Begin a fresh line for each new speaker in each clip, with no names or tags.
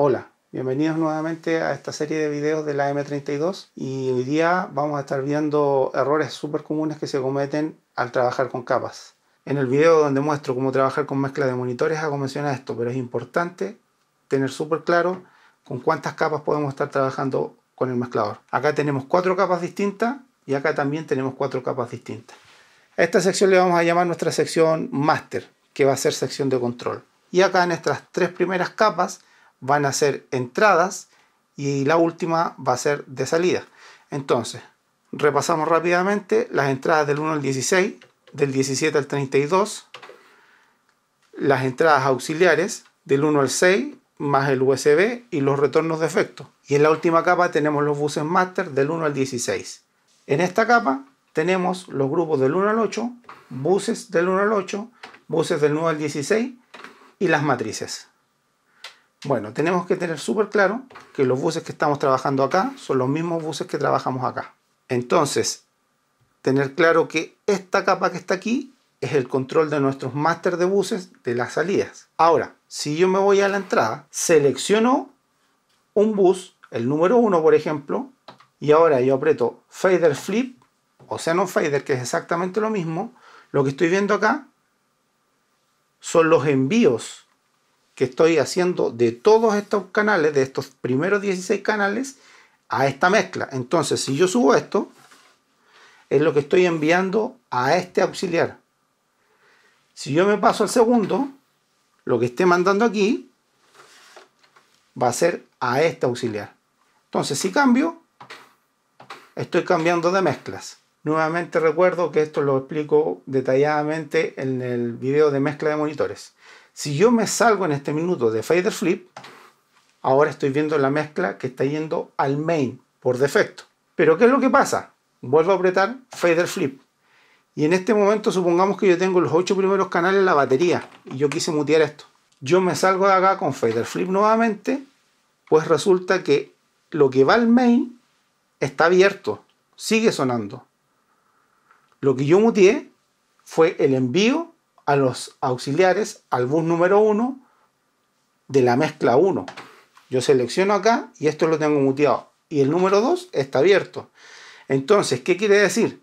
Hola, bienvenidos nuevamente a esta serie de videos de la M32 y hoy día vamos a estar viendo errores súper comunes que se cometen al trabajar con capas. En el video donde muestro cómo trabajar con mezcla de monitores hago mención a esto, pero es importante tener súper claro con cuántas capas podemos estar trabajando con el mezclador. Acá tenemos cuatro capas distintas y acá también tenemos cuatro capas distintas. A esta sección le vamos a llamar nuestra sección master, que va a ser sección de control. Y acá en estas tres primeras capas van a ser entradas y la última va a ser de salida. Entonces, repasamos rápidamente las entradas del 1 al 16, del 17 al 32, las entradas auxiliares del 1 al 6 más el USB y los retornos de efecto. Y en la última capa tenemos los buses master del 1 al 16. En esta capa tenemos los grupos del 1 al 8, buses del 1 al 8, buses del 9 al 16 y las matrices. Bueno, tenemos que tener súper claro que los buses que estamos trabajando acá son los mismos buses que trabajamos acá. Entonces, tener claro que esta capa que está aquí es el control de nuestros máster de buses de las salidas. Ahora, si yo me voy a la entrada, selecciono un bus, el número 1 por ejemplo, y ahora yo aprieto Fader Flip o sea, no Fader, que es exactamente lo mismo, lo que estoy viendo acá son los envíos que estoy haciendo de todos estos canales, de estos primeros 16 canales, a esta mezcla. Entonces, si yo subo esto, es lo que estoy enviando a este auxiliar. Si yo me paso al segundo, lo que esté mandando aquí va a ser a este auxiliar. Entonces, si cambio, estoy cambiando de mezclas. Nuevamente recuerdo que esto lo explico detalladamente en el video de mezcla de monitores. Si yo me salgo en este minuto de fader flip, ahora estoy viendo la mezcla que está yendo al main por defecto. Pero ¿qué es lo que pasa? Vuelvo a apretar fader flip. Y en este momento supongamos que yo tengo los 8 primeros canales en la batería y yo quise mutear esto. Yo me salgo de acá con fader flip nuevamente, pues resulta que lo que va al main está abierto, sigue sonando. Lo que yo muteé fue el envío a los auxiliares al bus número 1 de la mezcla 1. Yo selecciono acá y esto lo tengo muteado. Y el número 2 está abierto. Entonces, ¿qué quiere decir?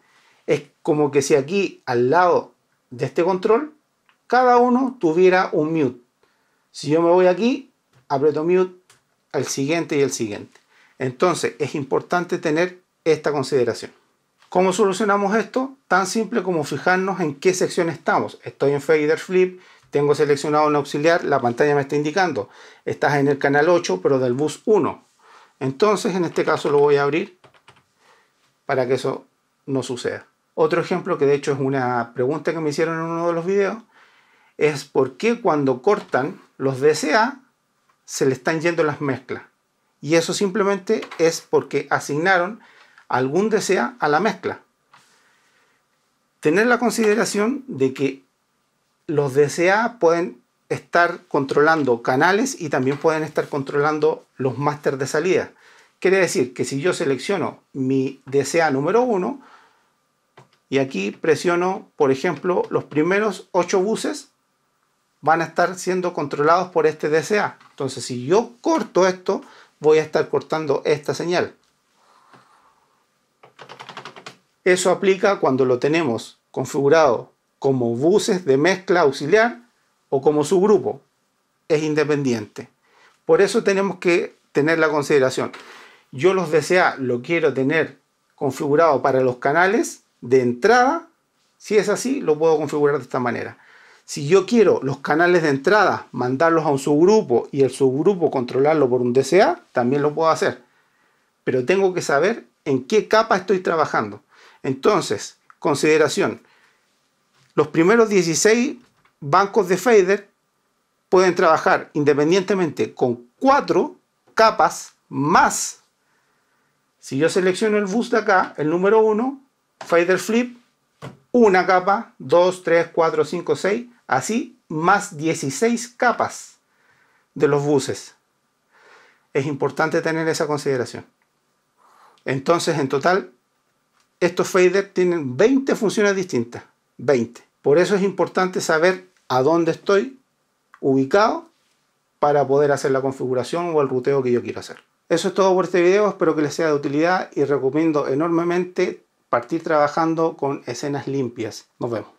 Es como que si aquí al lado de este control, cada uno tuviera un mute. Si yo me voy aquí, aprieto mute al siguiente y el siguiente. Entonces, es importante tener esta consideración. ¿Cómo solucionamos esto? Tan simple como fijarnos en qué sección estamos. Estoy en Fader Flip, tengo seleccionado un auxiliar, la pantalla me está indicando. Estás en el canal 8, pero del bus 1. Entonces, en este caso lo voy a abrir para que eso no suceda. Otro ejemplo que de hecho es una pregunta que me hicieron en uno de los videos es por qué cuando cortan los DCA se le están yendo las mezclas. Y eso simplemente es porque asignaron algún desea a la mezcla. Tener la consideración de que los DCA pueden estar controlando canales y también pueden estar controlando los máster de salida. Quiere decir que si yo selecciono mi DSA número 1 y aquí presiono, por ejemplo, los primeros 8 buses, van a estar siendo controlados por este DSA. Entonces, si yo corto esto, voy a estar cortando esta señal. Eso aplica cuando lo tenemos configurado como buses de mezcla auxiliar o como subgrupo. Es independiente. Por eso tenemos que tener la consideración. Yo los DCA lo quiero tener configurado para los canales de entrada. Si es así, lo puedo configurar de esta manera. Si yo quiero los canales de entrada mandarlos a un subgrupo y el subgrupo controlarlo por un DCA, también lo puedo hacer. Pero tengo que saber en qué capa estoy trabajando. Entonces, consideración. Los primeros 16 bancos de fader pueden trabajar independientemente con cuatro capas más. Si yo selecciono el bus de acá, el número 1, fader flip, una capa, 2, 3, 4, 5, 6, así más 16 capas de los buses. Es importante tener esa consideración. Entonces, en total, estos faders tienen 20 funciones distintas. 20. Por eso es importante saber a dónde estoy ubicado para poder hacer la configuración o el ruteo que yo quiero hacer. Eso es todo por este video, espero que les sea de utilidad y recomiendo enormemente partir trabajando con escenas limpias. Nos vemos.